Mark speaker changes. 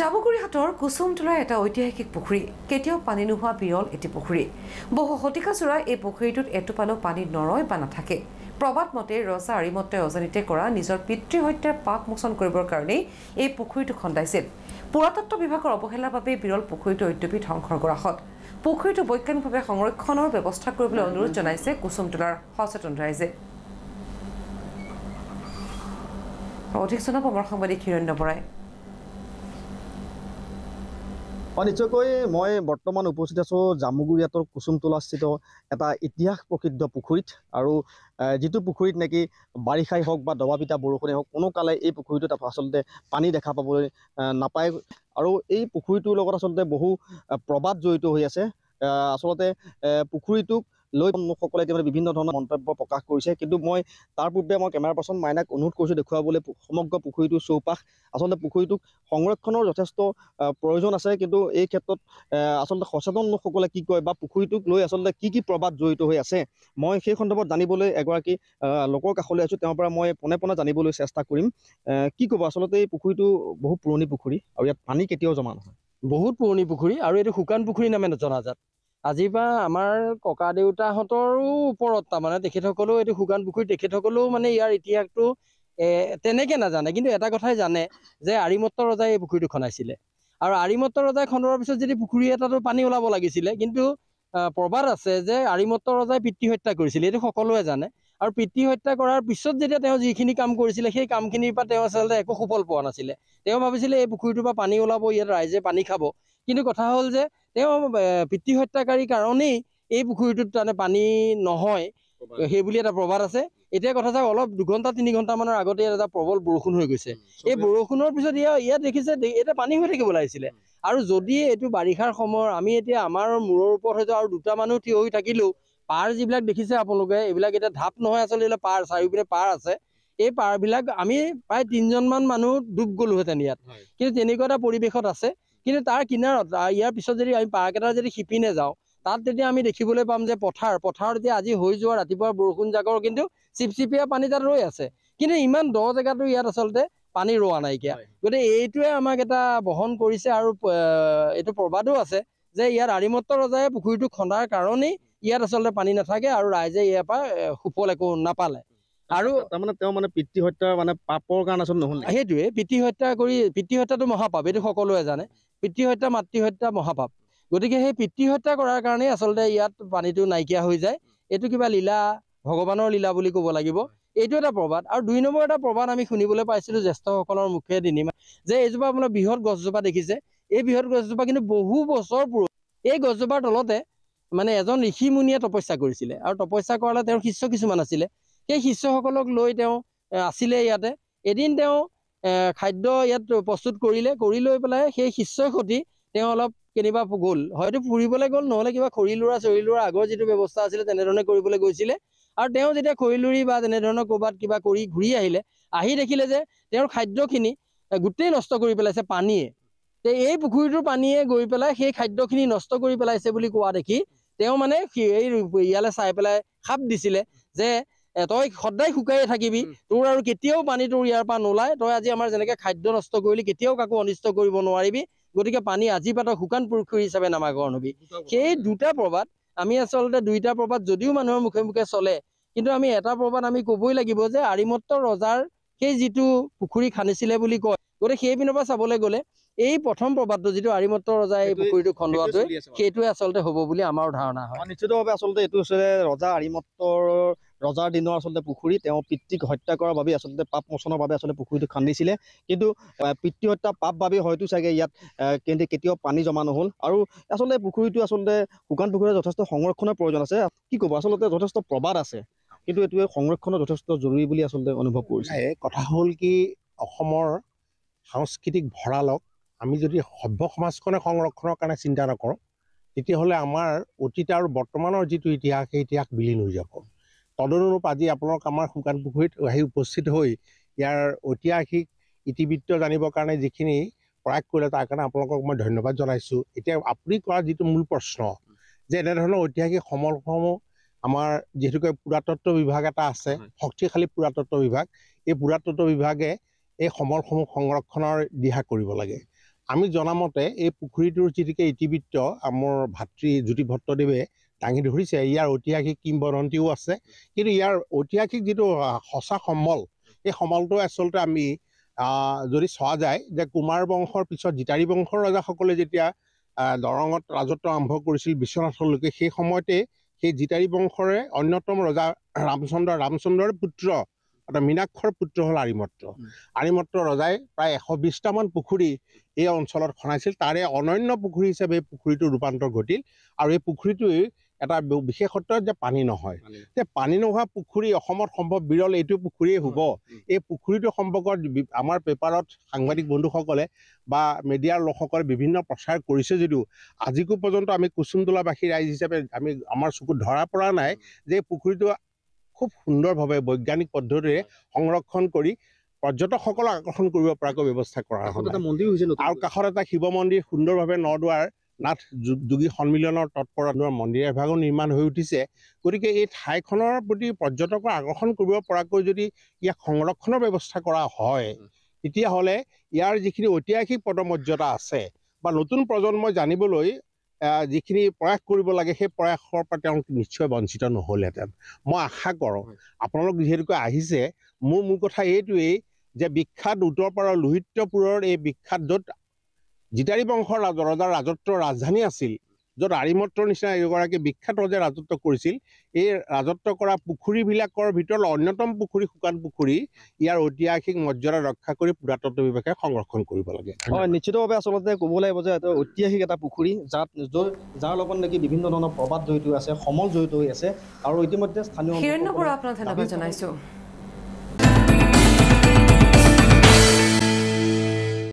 Speaker 1: জাবগুৰি হাটৰ কুচুমতলাৰ এটা ঐতিহাসিক পুখুৰী কেতিয়াও পানী নোহোৱা বিৰল এটি পুখুৰী বহু শতিকাচোৰা এই পুখুৰীটোত এটোপালো পানী নৰয় বা নাথাকে প্ৰবাদ মতে ৰজা আৰিমত্ত অজানিতে কৰা নিজৰ পিতৃ হত্যাৰ পাক মোচন কৰিবৰ কাৰণেই এই পুখুৰীটো খন্দাইছিল পুৰাতত্ব বিভাগৰ অৱহেলাৰ বাবে বিৰল পুখুৰীটো উদ্যোগী ধ্বংসৰ গৰাহত পুখুৰীটো বৈজ্ঞানিকভাৱে সংৰক্ষণৰ ব্যৱস্থা কৰিবলৈ অনুৰোধ জনাইছে কুচুমতলাৰ সচেতন ৰাইজে অধিক জনাব আমাৰ সাংবাদিক হিৰণ্য বৰাই
Speaker 2: অঁ নিশ্চয়কৈ মই বৰ্তমান উপস্থিত আছোঁ জামুগুৰিয়াটৰ কুচুমটোলাস্থিত এটা ইতিহাস প্ৰসিদ্ধ পুখুৰীত আৰু যিটো পুখুৰীত নেকি বাৰিষাই হওক বা দবা দবাপিতা বৰষুণেই হওক কোনো কালে এই পুখুৰীটোত আচলতে পানী দেখা পাবলৈ নাপায় আৰু এই পুখুৰীটোৰ লগত আচলতে বহু প্ৰবাদ জড়িত হৈ আছে আচলতে পুখুৰীটোক লৈ লোকসকলে ইতিমধ্যে বিভিন্ন ধৰণৰ মন্তব্য প্ৰকাশ কৰিছে কিন্তু মই তাৰ পূৰ্বে মই কেমেৰা পাৰ্চন মাইনাক অনুৰোধ কৰিছো দেখুৱাবলৈ সমগ্ৰ পুখুৰীটোৰ চৌপাশ আচলতে পুখুৰীটোক সংৰক্ষণৰ যথেষ্ট প্ৰয়োজন আছে কিন্তু এই ক্ষেত্ৰত আচলতে সচেতন লোকসকলে কি কয় বা পুখুৰীটোক লৈ আচলতে কি কি প্ৰবাদ জড়িত হৈ আছে মই সেই সন্দৰ্ভত জানিবলৈ এগৰাকী লোকৰ কাষলৈ আছো তেওঁৰ পৰা মই পোনে পোনে জানিবলৈ চেষ্টা কৰিম কি ক'ব আচলতে এই পুখুৰীটো বহুত পুৰণি পুখুৰী
Speaker 3: আৰু ইয়াত পানী কেতিয়াও জমা নহয় বহুত পুৰণি পুখুৰী আৰু এইটো শুকান পুখুৰী নামে জনাজাত আজিৰ পৰা আমাৰ ককা দেউতাহঁতৰো ওপৰত তাৰমানে তেখেতসকলেও এইটো শুকান পুখুৰীত তেখেতসকলেও মানে ইয়াৰ ইতিহাসটো তেনেকে নাজানে কিন্তু এটা কথাই জানে যে আৰিমত্ত ৰজাই এই পুখুৰীটো খন্দাইছিলে আৰু আৰিমত্ত ৰজাই খন্দোৱাৰ পিছত যদি পুখুৰী এটাতো পানী ওলাব লাগিছিলে কিন্তু আহ প্ৰবাদ আছে যে আৰিমত্ত ৰজাই পিতৃ হত্যা কৰিছিলে এইটো সকলোৱে জানে আৰু পিতৃ হত্যা কৰাৰ পিছত যেতিয়া তেওঁ যিখিনি কাম কৰিছিলে সেই কামখিনিৰ পৰা তেওঁ আচলতে একো সুফল পোৱা নাছিলে তেওঁ ভাবিছিলে এই পুখুৰীটোৰ পৰা পানী ওলাব ইয়াত ৰাইজে পানী খাব কিন্তু কথা হ'ল যে তেওঁ পিতৃ হত্যাকাৰীৰ কাৰণেই এই পুখুৰীটোত তাৰমানে পানী নহয় সেই বুলি এটা প্ৰবাদ আছে এতিয়া কথা চাওক অলপ দুঘণ্টা তিনি ঘণ্টামানৰ আগতে ইয়াত এটা প্ৰবল বৰষুণ হৈ গৈছে এই বৰষুণৰ পিছত ইয়াৰ ইয়াত দেখিছে এতিয়া পানী হৈ থাকিব লাগিছিলে আৰু যদি এইটো বাৰিষাৰ সময়ৰ আমি এতিয়া আমাৰ মূৰৰ ওপৰত হয়তো আৰু দুটা মানুহ থিয় হৈ থাকিলেও পাৰ যিবিলাক দেখিছে আপোনালোকে এইবিলাক এতিয়া ঢাপ নহয় আচলতে এইবিলাক পাৰ চাৰিওপিনে পাৰ আছে এই পাৰবিলাক আমি প্ৰায় তিনিজনমান মানুহ ডুব গ'লোহেঁতেন ইয়াত কিন্তু তেনেকুৱা এটা পৰিৱেশত আছে কিন্তু তাৰ কিনাৰত ইয়াৰ পিছত যদি আমি পাৰকেইটাৰ যদি সিপিনে যাওঁ তাত তেতিয়া আমি দেখিবলৈ পাম যে পথাৰ পথাৰত এতিয়া আজি হৈ যোৱা ৰাতিপুৱা বৰষুণ জাগৰ কিন্তু চিপচিপীয়া পানী তাত ৰৈ আছে কিন্তু ইমান দ জেগাটো ইয়াত আচলতে পানী ৰোৱা নাইকিয়া গতিকে এইটোৱে আমাক এটা বহন কৰিছে আৰু এইটো প্ৰবাদো আছে যে ইয়াত আৰিমত্ত ৰজাই পুখুৰীটো খন্দাৰ কাৰণেই ইয়াত আচলতে পানী নাথাকে আৰু ৰাইজে ইয়াৰ পৰা সুফল একো নাপালে আৰু আর মানে মানে পিতৃ হত্যা মানে পাপর কারণ আসলে নহল হেতুয়ে পিতৃ হত্যা করি পিতৃ হত্যা মহাপাপ এটা সকলোয়ে জানে পিতৃ হত্যা মাতৃ হত্যা মহাপাপ গতিকে হে পিতৃ হত্যা করার কারণে আসলে ইয়াত পানীটো নাইকিয়া হৈ যায় এইটো কিবা লীলা ভগৱানৰ লীলা বুলি কব লাগিব এইটো এটা প্ৰবাদ আৰু দুই নম্বৰ এটা প্ৰবাদ আমি শুনিবলৈ পাইছিলো জ্যেষ্ঠসকলৰ মুখে দিনিমা যে এইজোপা আপোনাৰ বৃহৎ গছজোপা দেখিছে এই বৃহৎ গছজোপা কিন্তু বহু বছৰ পুৰো এই গছজোপাৰ তলতে মানে এজন ঋষি মুনিয়ে তপস্যা কৰিছিলে আৰু তপস্যা কৰালে তেওঁৰ শিষ্য কিছুমান আছিলে সেই শিষ্যসকলক লৈ তেওঁ আছিলে ইয়াতে এদিন তেওঁ খাদ্য ইয়াত প্ৰস্তুত কৰিলে কৰি লৈ পেলাই সেই শিষ্যই সতি তেওঁ অলপ কেনিবা গ'ল হয়তো ফুৰিবলৈ গ'ল নহ'লে কিবা খৰি লোৰা চৰি লোৰা আগৰ যিটো ব্যৱস্থা আছিলে তেনেধৰণে কৰিবলৈ গৈছিলে আৰু তেওঁ যেতিয়া খৰি খৰিলুৰি বা তেনেধৰণৰ ক'ৰবাত কিবা কৰি ঘূৰি আহিলে আহি দেখিলে যে তেওঁৰ খাদ্যখিনি গোটেই নষ্ট কৰি পেলাইছে পানীয়ে তে এই পুখুৰীটোৰ পানীয়ে গৈ পেলাই সেই খাদ্যখিনি নষ্ট কৰি পেলাইছে বুলি কোৱা দেখি তেওঁ মানে এই ইয়ালৈ চাই পেলাই সাপ দিছিলে যে তই সদায় শুকাইয়ে থাকিবি তোৰ আৰু কেতিয়াও পানী তোৰ ইয়াৰ পৰা নোলাই তই আজি আমাৰ যেনেকে খাদ্য নষ্ট কৰিলি কেতিয়াও কাকো অনিষ্ট কৰিব নোৱাৰিবি গতিকে পানী আজি পৰা তই শুকান পুখুৰী হিচাপে নামাকৰণ হ'বি সেই দুটা প্ৰবাদ আমি আচলতে দুইটা প্ৰবাদ যদিও মানুহৰ মুখে মুখে চলে কিন্তু আমি এটা প্ৰবাদ আমি ক'বই লাগিব যে আৰিমত্ত ৰজাৰ সেই যিটো পুখুৰী খান্দিছিলে বুলি কয় গতিকে সেইপিনৰ পৰা চাবলৈ গ'লে এই প্ৰথম প্ৰবাদটো যিটো আৰিমত্ত ৰজাই পুখুৰীটো খন্দোৱাটোৱে সেইটোৱে আচলতে হ'ব বুলি আমাৰ ধাৰণা
Speaker 2: হয় নিশ্চিতভাৱে আচলতে এইটো হৈছে ৰজা আৰিমত্তৰ ৰজাৰ দিনৰ আচলতে পুখুৰী তেওঁ পিতৃক হত্যা কৰাৰ বাবে আচলতে পাপ মোচনৰ বাবে আচলতে পুখুৰীটো খান্দিছিলে কিন্তু পিতৃ হত্যা পাপ বাবেই হয়তো চাগে ইয়াত কিন্তু কেতিয়াও পানী জমা নহ'ল আৰু আচলতে পুখুৰীটো আচলতে শুকান পুখুৰীত যথেষ্ট সংৰক্ষণৰ প্ৰয়োজন আছে কি ক'ব আচলতে যথেষ্ট প্ৰবাদ আছে কিন্তু এইটোৱে সংৰক্ষণৰ যথেষ্ট জৰুৰী বুলি
Speaker 1: আচলতে অনুভৱ কৰিছে কথা হ'ল কি অসমৰ সাংস্কৃতিক ভঁৰালক আমি যদি সভ্য সমাজখনে সংৰক্ষণৰ কাৰণে চিন্তা নকৰোঁ তেতিয়াহ'লে আমাৰ অতীত আৰু বৰ্তমানৰ যিটো ইতিহাস সেই ইতিহাস বিলীন হৈ যাব তদনুৰূপ আজি আপোনালোক আমাৰ শুকান পুখুৰীত আহি উপস্থিত হৈ ইয়াৰ ঐতিহাসিক ইতিবৃত্ত জানিবৰ কাৰণে যিখিনি প্ৰয়াস কৰিলে তাৰ কাৰণে আপোনালোকক মই ধন্যবাদ জনাইছোঁ এতিয়া আপুনি কৰা যিটো মূল প্ৰশ্ন যে এনেধৰণৰ ঐতিহাসিক সমলসমূহ আমাৰ যিহেতুকে পুৰাতত্ব বিভাগ এটা আছে শক্তিশালী পুৰাতত্ব বিভাগ এই পুৰাতত্ব বিভাগে এই সমলসমূহ সংৰক্ষণৰ দিহা কৰিব লাগে আমি জনামতে এই পুখুৰীটোৰ যিটিকে ইতিবৃত্ত আমাৰ ভাতৃ জ্যোতি ভট্টদেৱে দাঙি ধৰিছে ইয়াৰ ঐতিহাসিক কিংবদন্তীও আছে কিন্তু ইয়াৰ ঐতিহাসিক যিটো সঁচা সম্বল সেই সমলটো আচলতে আমি যদি চোৱা যায় যে কুমাৰ বংশৰ পিছত জিতাৰী বংশৰ ৰজাসকলে যেতিয়া দৰঙত ৰাজত্ব আৰম্ভ কৰিছিল বিশ্বনাথলৈকে সেই সময়তে সেই জিতাৰী বংশৰে অন্যতম ৰজা ৰামচন্দ্ৰ ৰামচন্দ্ৰৰ পুত্ৰ এটা মীনাক্ষৰ পুত্ৰ হ'ল আৰিমত্ৰ আৰিমত্ৰ ৰজাই প্ৰায় এশ বিশটামান পুখুৰী এই অঞ্চলত খনাইছিল তাৰে অনন্য পুখুৰী হিচাপে এই পুখুৰীটো ৰূপান্তৰ ঘটিল আৰু এই পুখুৰীটোৱেই এটা বিশেষত্ব যে পানী নহয় যে পানী নোহোৱা পুখুৰী অসমত সম্ভৱ বিৰল এইটো পুখুৰীয়ে হ'ব এই পুখুৰীটো সম্পৰ্কত আমাৰ পেপাৰত সাংবাদিক বন্ধুসকলে বা মেডিয়াৰ লোকসকলে বিভিন্ন প্ৰচাৰ কৰিছে যদিও আজিকো পৰ্যন্ত আমি কুচুমটোলাবাসী ৰাইজ হিচাপে আমি আমাৰ চকুত ধৰা পৰা নাই যে এই পুখুৰীটো খুব সুন্দৰভাৱে বৈজ্ঞানিক পদ্ধতিৰে সংৰক্ষণ কৰি পৰ্যটকসকলক আকৰ্ষণ কৰিব পৰাকৈ ব্যৱস্থা কৰা হয় আৰু কাষত এটা শিৱ মন্দিৰ সুন্দৰভাৱে নদুৱাৰ নাথ যোগী সন্মিলনৰ তৎপৰ মন্দিৰ এভাগো নিৰ্মাণ হৈ উঠিছে গতিকে এই ঠাইখনৰ প্ৰতি পৰ্যটকৰ আকৰ্ষণ কৰিব পৰাকৈ যদি ইয়াক সংৰক্ষণৰ ব্যৱস্থা কৰা হয় তেতিয়াহ'লে ইয়াৰ যিখিনি ঐতিহাসিক পদমৰ্যদা আছে বা নতুন প্ৰজন্মই জানিবলৈ যিখিনি প্ৰয়াস কৰিব লাগে সেই প্ৰয়াসৰ পৰা তেওঁলোক নিশ্চয় বঞ্চিত নহ'লহেঁতেন মই আশা কৰো আপোনালোক যিহেতুকে আহিছে মোৰ মূল কথা এইটোৱেই যে বিখ্যাত উত্তৰ পাৰৰ লোহিত্যপুৰৰ এই বিখ্যাত য'ত জিতাৰী বংশৰ ৰজাৰ ৰাজত্বৰ ৰাজধানী আছিল য'ত আৰিমত্ৰ নিচিনা এগৰাকী বিখ্যাত ৰজাই ৰাজত্ব কৰিছিল এই ৰাজত্ব কৰা পুখুৰীবিলাকৰ ভিতৰত অন্যতম পুখুৰী শুকান পুখুৰী ইয়াৰ ঐতিহাসিক মৰ্যাদা ৰক্ষা কৰি পুৰাতত্ব বিভাগে সংৰক্ষণ কৰিব লাগে হয় নিশ্চিতভাৱে
Speaker 2: আচলতে ক'ব লাগিব যে এটা ঐতিহাসিক এটা পুখুৰী যাত য'ত যাৰ লগত নেকি বিভিন্ন ধৰণৰ প্ৰবাদ জড়িত হৈ আছে সমল জড়িত হৈ আছে আৰু ইতিমধ্যে স্থানীয়